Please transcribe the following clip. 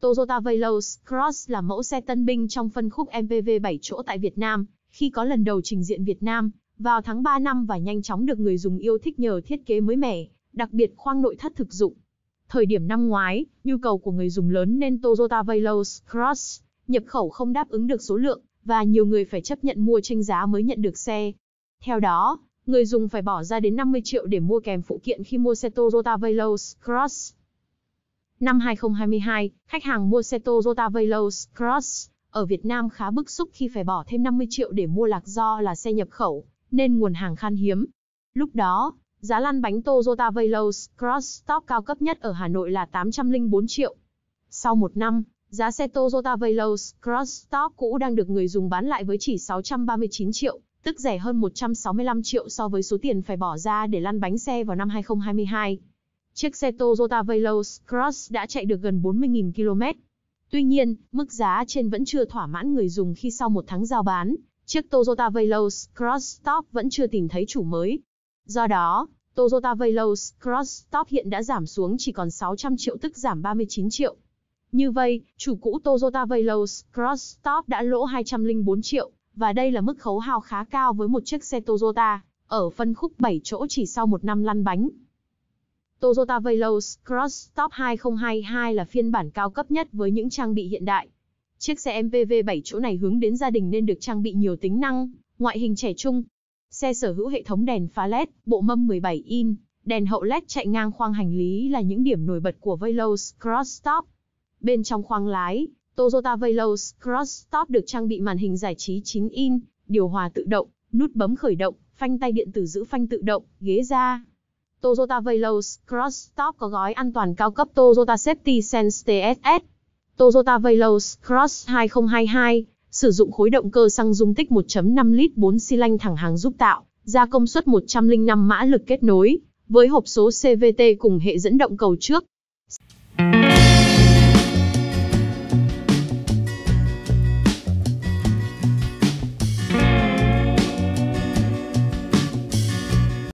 Toyota Veloz Cross là mẫu xe tân binh trong phân khúc MPV 7 chỗ tại Việt Nam, khi có lần đầu trình diện Việt Nam vào tháng 3 năm và nhanh chóng được người dùng yêu thích nhờ thiết kế mới mẻ, đặc biệt khoang nội thất thực dụng. Thời điểm năm ngoái, nhu cầu của người dùng lớn nên Toyota Veloz Cross nhập khẩu không đáp ứng được số lượng và nhiều người phải chấp nhận mua tranh giá mới nhận được xe. Theo đó, người dùng phải bỏ ra đến 50 triệu để mua kèm phụ kiện khi mua xe Toyota Veloz Cross. Năm 2022, khách hàng mua xe Toyota Veloz Cross ở Việt Nam khá bức xúc khi phải bỏ thêm 50 triệu để mua lạc do là xe nhập khẩu, nên nguồn hàng khan hiếm. Lúc đó, giá lăn bánh Toyota Veloz Cross Top cao cấp nhất ở Hà Nội là 804 triệu. Sau một năm, giá xe Toyota Veloz Cross Top cũ đang được người dùng bán lại với chỉ 639 triệu, tức rẻ hơn 165 triệu so với số tiền phải bỏ ra để lăn bánh xe vào năm 2022. Chiếc xe Toyota Veloz Cross đã chạy được gần 40.000 km. Tuy nhiên, mức giá trên vẫn chưa thỏa mãn người dùng khi sau một tháng giao bán, chiếc Toyota Veloz Cross Top vẫn chưa tìm thấy chủ mới. Do đó, Toyota Veloz Cross Top hiện đã giảm xuống chỉ còn 600 triệu tức giảm 39 triệu. Như vậy, chủ cũ Toyota Veloz Cross Top đã lỗ 204 triệu và đây là mức khấu hao khá cao với một chiếc xe Toyota, ở phân khúc 7 chỗ chỉ sau một năm lăn bánh. Toyota Veloz Cross Top 2022 là phiên bản cao cấp nhất với những trang bị hiện đại. Chiếc xe MPV 7 chỗ này hướng đến gia đình nên được trang bị nhiều tính năng, ngoại hình trẻ trung. Xe sở hữu hệ thống đèn pha LED, bộ mâm 17 in, đèn hậu LED chạy ngang khoang hành lý là những điểm nổi bật của Veloz Cross Top. Bên trong khoang lái, Toyota Veloz Top được trang bị màn hình giải trí 9 in, điều hòa tự động, nút bấm khởi động, phanh tay điện tử giữ phanh tự động, ghế da. Toyota Veloz Top có gói an toàn cao cấp Toyota Safety Sense TSS. Toyota Veloz Cross 2022 sử dụng khối động cơ xăng dung tích 1.5 lít 4 xi lanh thẳng hàng giúp tạo, ra công suất 105 mã lực kết nối với hộp số CVT cùng hệ dẫn động cầu trước.